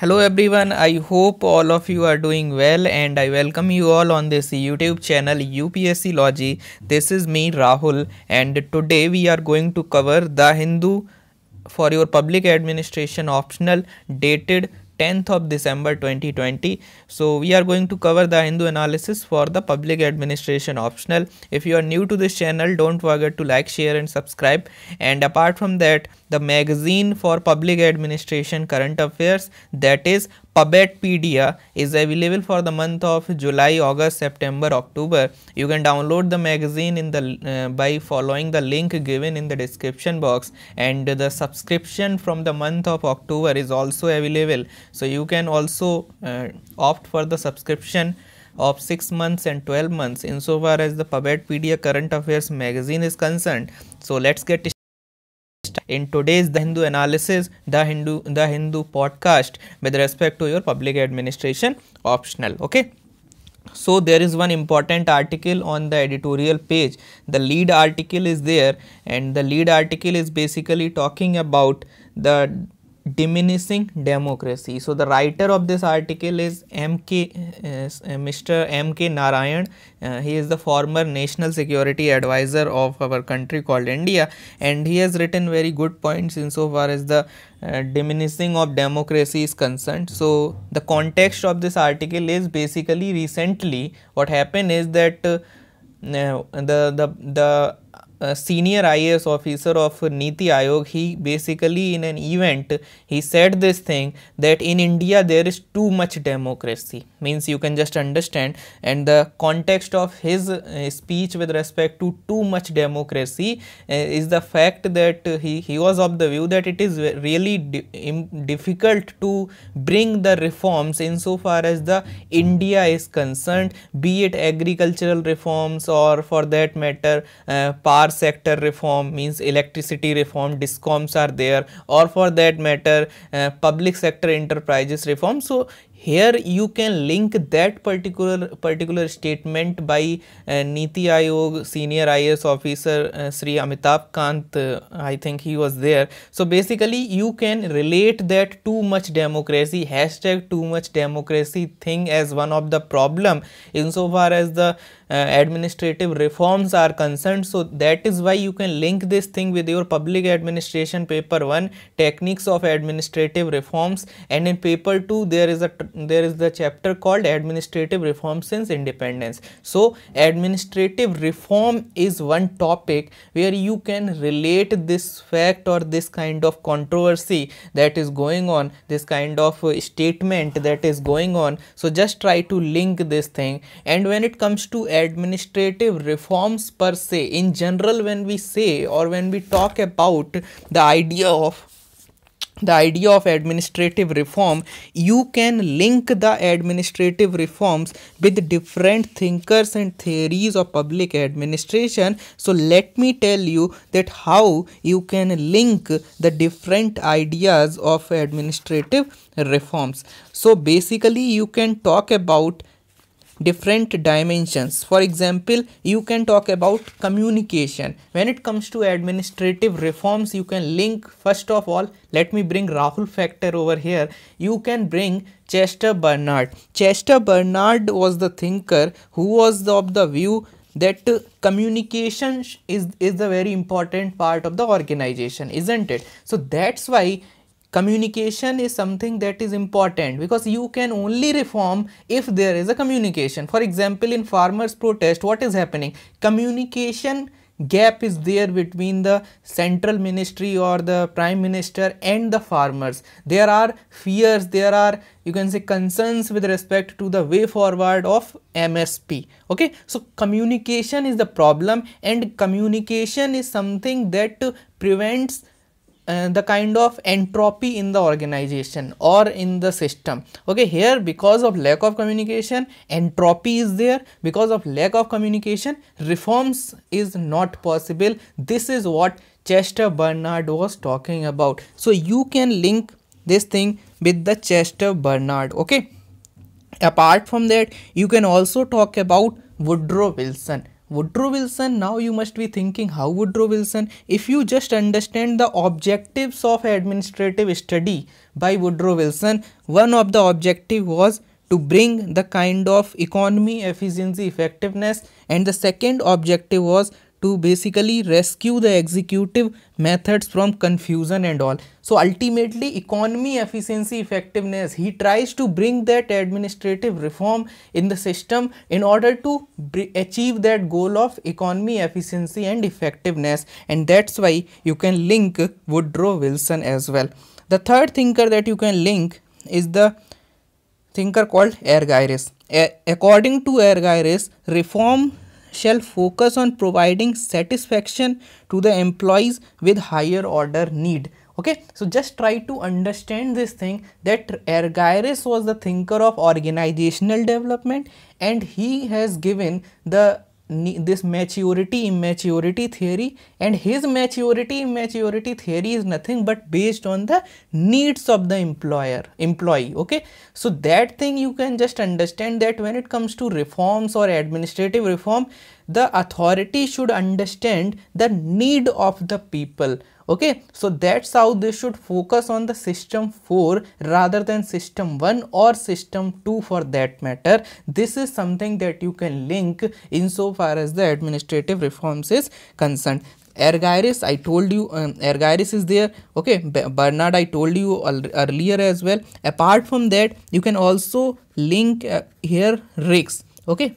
Hello everyone, I hope all of you are doing well and I welcome you all on this YouTube channel UPSC Logi. This is me Rahul and today we are going to cover the Hindu for your public administration optional dated 10th of December 2020. So we are going to cover the Hindu analysis for the public administration optional. If you are new to this channel, don't forget to like, share and subscribe. And apart from that, the magazine for public administration current affairs that is Pubetpedia is available for the month of July, August, September, October. You can download the magazine in the uh, by following the link given in the description box and the subscription from the month of October is also available. So you can also uh, opt for the subscription of 6 months and 12 months insofar as the Pubetpedia current affairs magazine is concerned. So let's get in today's The Hindu Analysis, The Hindu, The Hindu podcast with respect to your public administration optional. Okay. So there is one important article on the editorial page. The lead article is there and the lead article is basically talking about the diminishing democracy. So the writer of this article is M.K. Uh, uh Mr. M.K. Narayan. Uh, he is the former national security advisor of our country called India and he has written very good points insofar as the uh, diminishing of democracy is concerned. So the context of this article is basically recently what happened is that uh, the, the, the senior IAS officer of Niti Aayog, he basically in an event, he said this thing that in India there is too much democracy. Means you can just understand and the context of his uh, speech with respect to too much democracy uh, is the fact that he, he was of the view that it is really difficult to bring the reforms insofar as the India is concerned, be it agricultural reforms or for that matter, eh, power power sector reform means electricity reform, discoms are there or for that matter uh, public sector enterprises reform. So here you can link that particular particular statement by uh, Niti Aayog senior IS officer uh, Sri Amitabh Kant uh, I think he was there so basically you can relate that too much democracy hashtag too much democracy thing as one of the problem insofar as the uh, administrative reforms are concerned so that is why you can link this thing with your public administration paper 1 techniques of administrative reforms and in paper 2 there is a there is the chapter called administrative reform since independence so administrative reform is one topic where you can relate this fact or this kind of controversy that is going on this kind of uh, statement that is going on so just try to link this thing and when it comes to administrative reforms per se in general when we say or when we talk about the idea of the idea of administrative reform you can link the administrative reforms with different thinkers and theories of public administration so let me tell you that how you can link the different ideas of administrative reforms so basically you can talk about different dimensions for example you can talk about communication when it comes to administrative reforms you can link first of all let me bring rahul factor over here you can bring chester bernard chester bernard was the thinker who was of the view that communication is is the very important part of the organization isn't it so that's why communication is something that is important because you can only reform if there is a communication for example in farmers protest what is happening communication gap is there between the central ministry or the prime minister and the farmers there are fears there are you can say concerns with respect to the way forward of msp okay so communication is the problem and communication is something that prevents uh, the kind of entropy in the organization or in the system okay here because of lack of communication entropy is there because of lack of communication reforms is not possible this is what Chester Bernard was talking about so you can link this thing with the Chester Bernard okay apart from that you can also talk about Woodrow Wilson Woodrow Wilson, now you must be thinking how Woodrow Wilson, if you just understand the objectives of administrative study by Woodrow Wilson, one of the objective was to bring the kind of economy, efficiency, effectiveness and the second objective was to basically rescue the executive methods from confusion and all. So ultimately economy, efficiency, effectiveness, he tries to bring that administrative reform in the system in order to achieve that goal of economy, efficiency and effectiveness and that's why you can link Woodrow Wilson as well. The third thinker that you can link is the thinker called Ergiris. according to Ergiris, reform shall focus on providing satisfaction to the employees with higher order need okay so just try to understand this thing that Ergiris was the thinker of organizational development and he has given the this maturity immaturity theory and his maturity immaturity theory is nothing but based on the needs of the employer employee okay so that thing you can just understand that when it comes to reforms or administrative reform the authority should understand the need of the people okay so that's how they should focus on the system 4 rather than system 1 or system 2 for that matter this is something that you can link insofar as the administrative reforms is concerned Ergiris, I told you, um, Ergiris is there, okay, Bernard, I told you earlier as well. Apart from that, you can also link uh, here Riggs, okay.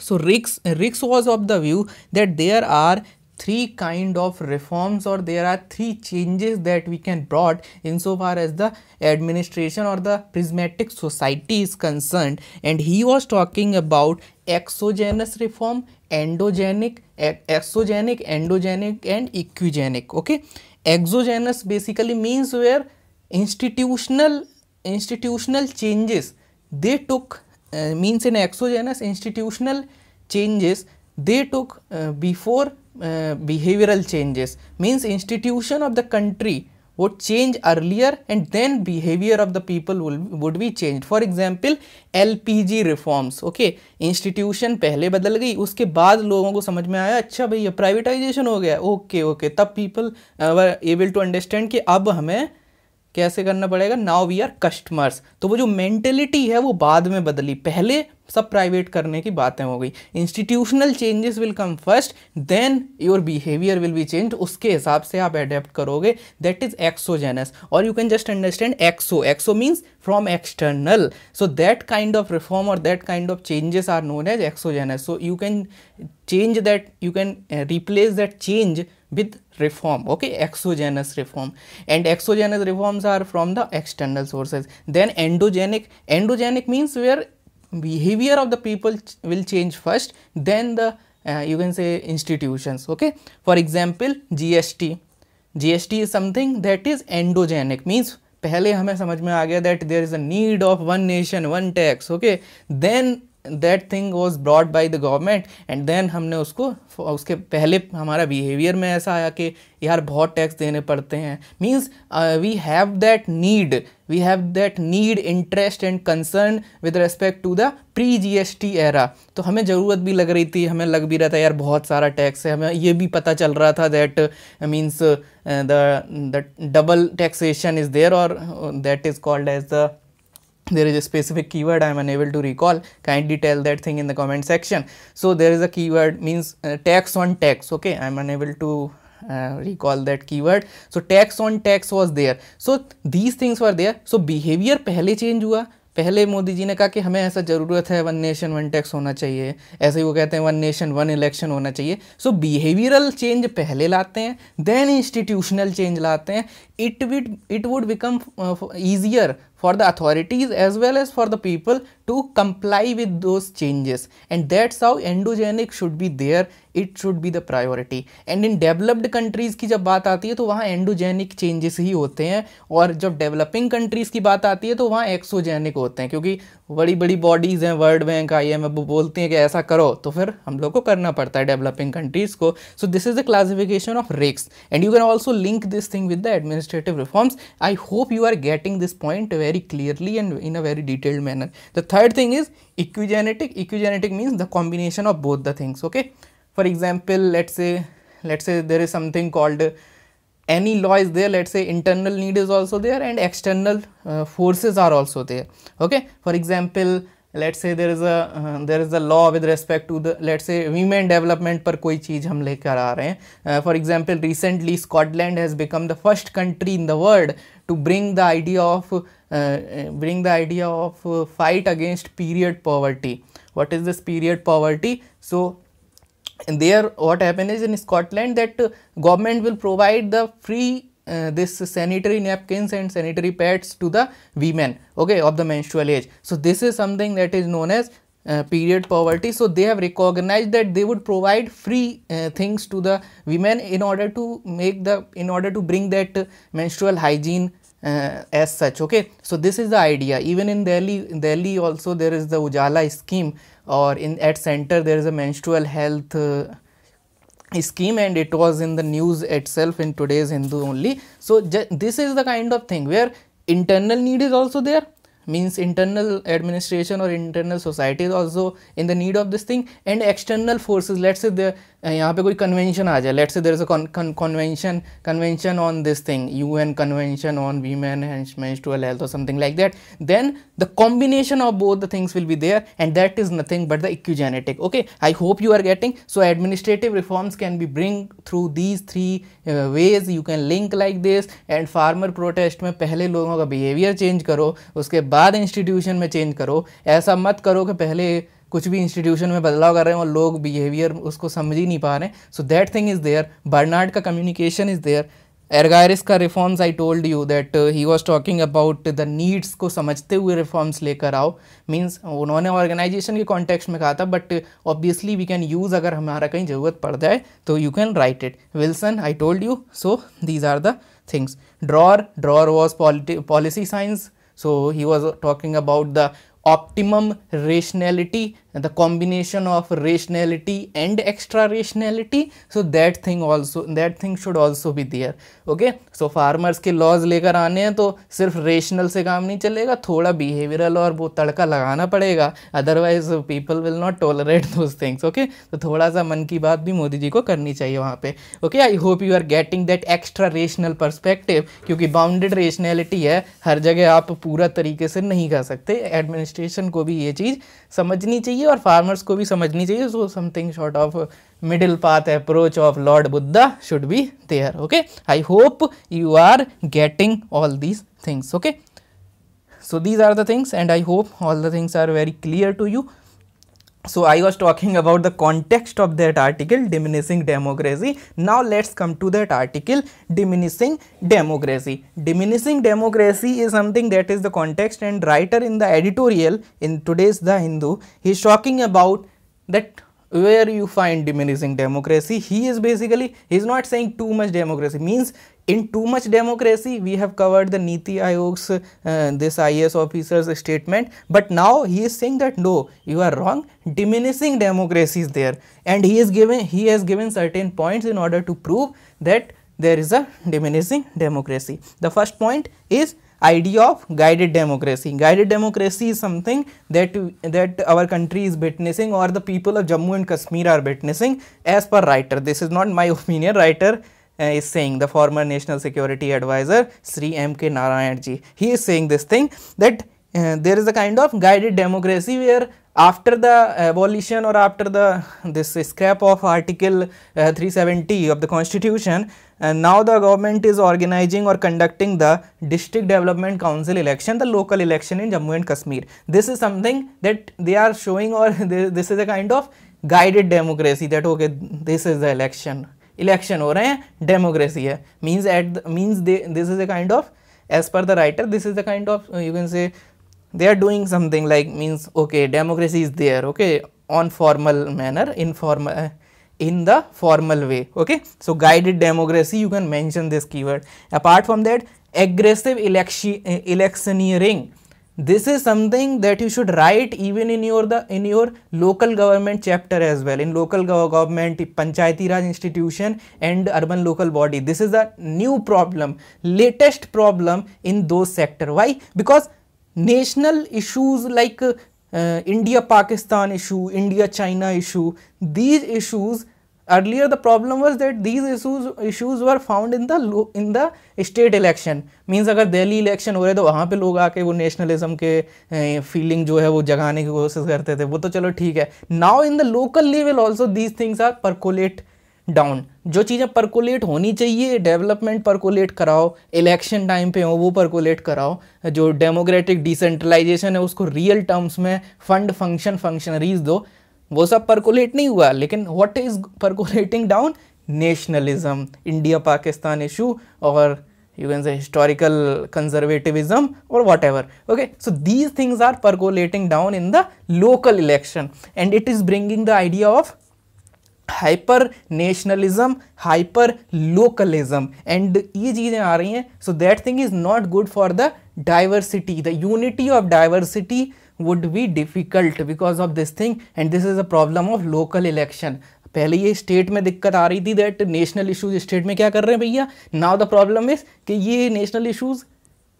So Riggs, Riggs was of the view that there are three kind of reforms or there are three changes that we can brought insofar as the administration or the prismatic society is concerned and he was talking about exogenous reform endogenic exogenic endogenic and equigenic okay exogenous basically means where institutional institutional changes they took uh, means in exogenous institutional changes they took uh, before uh, behavioral changes means institution of the country would change earlier and then behavior of the people will, would be changed for example lpg reforms okay institution pehle badal gayi uske baad logon ko samajh mein aaya acha bhai ye privatization ho gaya okay okay tab people uh, were able to understand ki ab hame कैसे करना पड़ेगा now we are customers तो वो जो mentality है वो बाद में बदली पहले सब प्राइवेट करने की बातें हो गई institutional changes will come first then your behaviour will be change उसके हिसाब से आप अडेप्ट करोगे दैट इज एक्सोजेनस और you can just understand exo exo means from external so that kind of reform और that kind of changes are known as exogenous so you can change that you can replace that change with reform okay exogenous reform and exogenous reforms are from the external sources then endogenic endogenic means where behavior of the people ch will change first then the uh, you can say institutions okay for example gst gst is something that is endogenic means पहले हमें समझ में आ गया that there is a need of one nation one tax okay then that thing was brought by the government and then हमने उसको उसके पहले हमारा बिहेवियर में ऐसा आया कि यार बहुत टैक्स देने पड़ते हैं means we have that need we have that need interest and concern with respect to the pre G S T era तो हमें ज़रूरत भी लग रही थी हमें लग भी रहा था यार बहुत सारा टैक्स है हमें ये भी पता चल रहा था that means the double taxation is there और that is called as the there is a specific keyword I am unable to recall kindly tell that thing in the comment section. So there is a keyword means uh, tax on tax okay I am unable to uh, recall that keyword. So tax on tax was there. So these things were there. So behavior pehle change hua पहले मोदी जी ने कहा कि हमें ऐसा ज़रूरत है one nation one tax होना चाहिए ऐसे ही वो कहते हैं वन नेशन वन इलेक्शन होना चाहिए सो बिहेवियरल चेंज पहले लाते हैं देन इंस्टीट्यूशनल चेंज लाते हैं it with it would become easier for the authorities as well as for the people to comply with those changes and that's how endogenic should be there it should be the priority and in developed countries की जब बात आती है तो वहाँ endogenic changes ही होते हैं और जब developing countries की बात आती है तो वहाँ exogenic होते हैं क्योंकि बड़ी बड़ी बॉडीज़ हैं वर्ल्ड बैंक आई एम वो बोलती हैं कि ऐसा करो तो फिर हम लोग को करना पड़ता है डेवलपिंग कंट्रीज़ को so this is the classification of Riggs and you can also link this thing with the administrative reforms I hope you are getting this point very clearly and in a very detailed manner the third thing is equigenetic equigenetic means the combination of both the things okay for example let say let say there is something called any law is there let's say internal need is also there and external uh, forces are also there okay for example let's say there is a uh, there is a law with respect to the let's say women development Per कोई चीज़ हम लेकर आ रहे हैं uh, for example recently Scotland has become the first country in the world to bring the idea of uh, uh bring the idea of uh, fight against period poverty what is this period poverty so there what happened is in Scotland that government will provide the free uh, this sanitary napkins and sanitary pads to the women okay of the menstrual age so this is something that is known as uh, period poverty so they have recognized that they would provide free uh, things to the women in order to make the in order to bring that menstrual hygiene uh, as such okay so this is the idea even in delhi in delhi also there is the ujala scheme or in at center there is a menstrual health uh, scheme and it was in the news itself in today's Hindu only. So, this is the kind of thing where internal need is also there means internal administration or internal society is also in the need of this thing and external forces let's say the यहाँ पे कोई convention आ जाए let say there is convention convention on this thing U N convention on women menstrual health something like that then the combination of both the things will be there and that is nothing but the equigenetic okay I hope you are getting so administrative reforms can be bring through these three ways you can link like this and farmer protest में पहले लोगों का behaviour change करो उसके बाद institution में change करो ऐसा मत करो कि पहले कुछ भी इंस्टीट्यूशन में बदलाव कर रहे हैं और लोग बिहेवियर उसको समझ ही नहीं पा रहे हैं so that thing is there Bernard का कम्युनिकेशन इज़ देयर एरगायरिस का reforms I told you that he was talking about the needs को समझते हुए रिफॉर्म्स लेकर आओ मीन्स उन्होंने ऑर्गेनाइजेशन के कॉन्टेक्स्ट में कहा था but obviously we can use अगर हमारा कहीं ज़रूरत पड़ जाए तो you can write it Wilson I told you so these are the things Dror Dror was policy science so he was talking about the optimum rationality the combination of rationality and extra rationality so that thing also that thing should also भी there okay so farmers के laws लेकर आने हैं तो सिर्फ rational से काम नहीं चलेगा थोड़ा बिहेवियरल और वो तड़का लगाना पड़ेगा otherwise people will not tolerate those things okay तो थोड़ा सा मन की बात भी मोदी जी को करनी चाहिए वहाँ पर okay I hope you are getting that extra rational perspective क्योंकि बाउंडेड रेशनैलिटी है हर जगह आप पूरा तरीके से नहीं कर सकते एडमिनिस्ट एडमिनिस्ट्रेशन को भी ये चीज़ समझनी चाहिए और फार्मर्स को भी समझनी चाहिए so something short of middle path approach of lord Buddha should be there okay I hope you are getting all these things okay so these are the things and I hope all the things are very clear to you so I was talking about the context of that article diminishing democracy. Now let's come to that article diminishing democracy. Diminishing democracy is something that is the context and writer in the editorial in today's The Hindu he is talking about that where you find diminishing democracy he is basically he is not saying too much democracy means in too much democracy we have covered the niti ayog's uh, this ias officer's statement but now he is saying that no you are wrong diminishing democracy is there and he is given he has given certain points in order to prove that there is a diminishing democracy the first point is idea of guided democracy. Guided democracy is something that, that our country is witnessing or the people of Jammu and Kashmir are witnessing as per writer. This is not my opinion, writer uh, is saying, the former National Security Advisor Sri M. K. Narayan He is saying this thing that uh, there is a kind of guided democracy where after the abolition uh, or after the this scrap of article uh, 370 of the constitution and uh, now the government is organizing or conducting the district development council election the local election in jammu and kashmir this is something that they are showing or this is a kind of guided democracy that okay this is the election election or a democracy hai means at the, means they this is a kind of as per the writer this is the kind of uh, you can say they are doing something like means okay democracy is there okay on formal manner informal uh, eh, in the formal way okay so guided democracy you can mention this keyword apart from that aggressive election eh, electioneering this is something that you should write even in your the in your local government chapter as well in local government panchayati raj institution and urban local body this is a new problem latest problem in those sector why because national issues like uh, India Pakistan issue, India China issue, these issues earlier the problem was that these issues issues were found in the in the state election means अगर Delhi election हो रहे तो वहाँ पे लोग आके वो nationalism के feeling जो है वो जगाने की कोशिश करते थे वो तो चलो ठीक है now in the local level also these things are percolate down जो चीज़ें परकोलेट होनी चाहिए डेवलपमेंट परकोलेट कराओ इलेक्शन टाइम पे हो वो परकोलेट कराओ जो डेमोक्रेटिक डिसेंट्रलाइजेशन है उसको रियल टर्म्स में फंड फंक्शन फंक्शनरीज दो वो सब परकोलेट नहीं हुआ लेकिन what is percolating down nationalism India Pakistan issue और यून से हिस्टोरिकल कंजर्वेटिविज्म और whatever okay so these things are percolating down in the local election and it is bringing the idea of hyper nationalism hyper localism and ये चीज़ें आ रही हैं so that thing is not good for the diversity the unity of diversity would be difficult because of this thing and this is a problem of local election पहले ये state में दिक्कत आ रही थी दैट नेशनल इशूज स्टेट में क्या कर रहे हैं भैया नाउ द प्रॉब्लम इज़ कि ये नेशनल इशूज़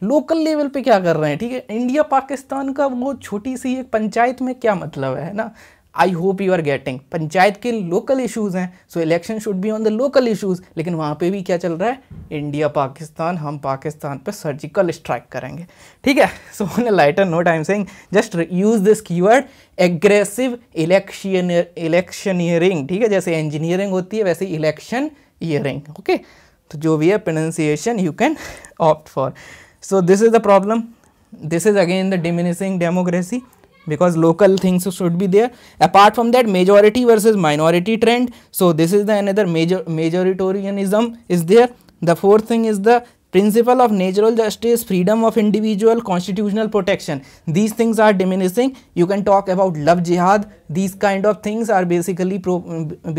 लोकल लेवल पे क्या कर रहे हैं ठीक है इंडिया पाकिस्तान का वो छोटी सी एक पंचायत में क्या मतलब है ना I hope you are getting panchayat के लोकल इशूज़ हैं so election should be on the local issues लेकिन वहाँ पे भी क्या चल रहा है इंडिया पाकिस्तान हम पाकिस्तान पे सर्जिकल स्ट्राइक करेंगे ठीक है so on lighter no time saying just use this keyword aggressive election electioneering ठीक है जैसे इंजीनियरिंग होती है वैसे इलेक्शन ईयरिंग ओके तो जो भी है pronunciation you can opt for so this is the problem this is again the diminishing democracy because local things should be there apart from that majority versus minority trend so this is the another major majoritarianism is there the fourth thing is the principle of natural justice freedom of individual constitutional protection these things are diminishing you can talk about love jihad these kind of things are basically pro,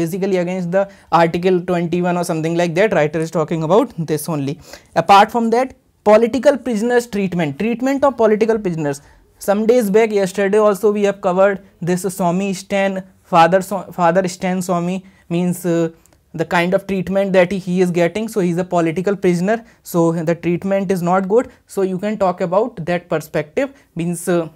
basically against the article 21 or something like that writer is talking about this only apart from that political prisoners treatment treatment of political prisoners some days back yesterday also we have covered this swami stan father father stan swami means uh, the kind of treatment that he is getting so he is a political prisoner so the treatment is not good so you can talk about that perspective means uh,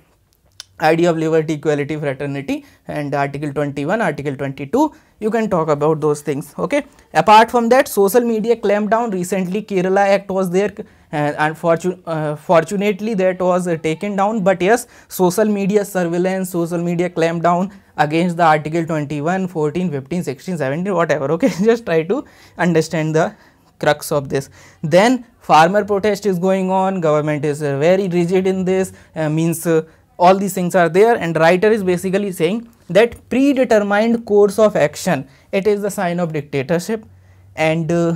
idea of liberty equality fraternity and article 21 article 22 you can talk about those things okay apart from that social media clampdown recently kerala act was there and uh, fortunately, that was uh, taken down but yes social media surveillance social media clampdown against the article 21 14 15 16 17 whatever okay just try to understand the crux of this then farmer protest is going on government is uh, very rigid in this uh, means uh, all these things are there and writer is basically saying that predetermined course of action it is the sign of dictatorship and uh,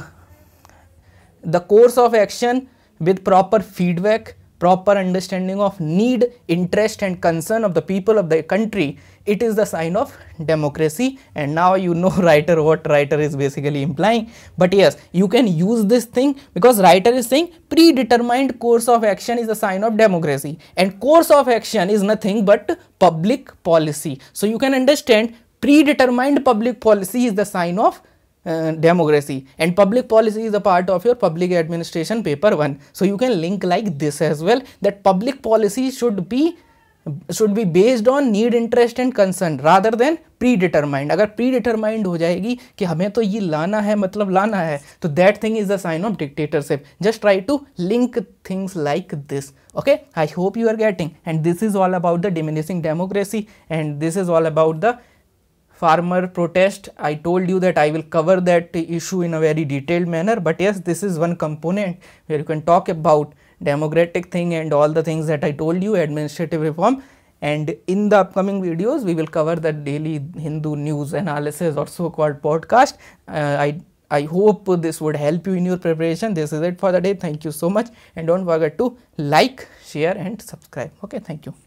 the course of action with proper feedback, proper understanding of need, interest and concern of the people of the country, it is the sign of democracy and now you know writer what writer is basically implying. But yes, you can use this thing because writer is saying predetermined course of action is a sign of democracy and course of action is nothing but public policy. So you can understand predetermined public policy is the sign of democracy and public policy is a part of your public administration paper one so you can link like this as well that public policy should be should be based on need interest and concern rather than predetermined अगर predetermined हो जाएगी कि हमें तो ये लाना है मतलब लाना है तो that thing is a sign of dictatorship just try to link things like this okay I hope you are getting and this is all about the diminishing democracy and this is all about the farmer protest i told you that i will cover that issue in a very detailed manner but yes this is one component where you can talk about democratic thing and all the things that i told you administrative reform and in the upcoming videos we will cover the daily hindu news analysis or so called podcast uh, i I hope this would help you in your preparation. This is it for the day. Thank you so much. And don't forget to like, share and subscribe. Okay. Thank you.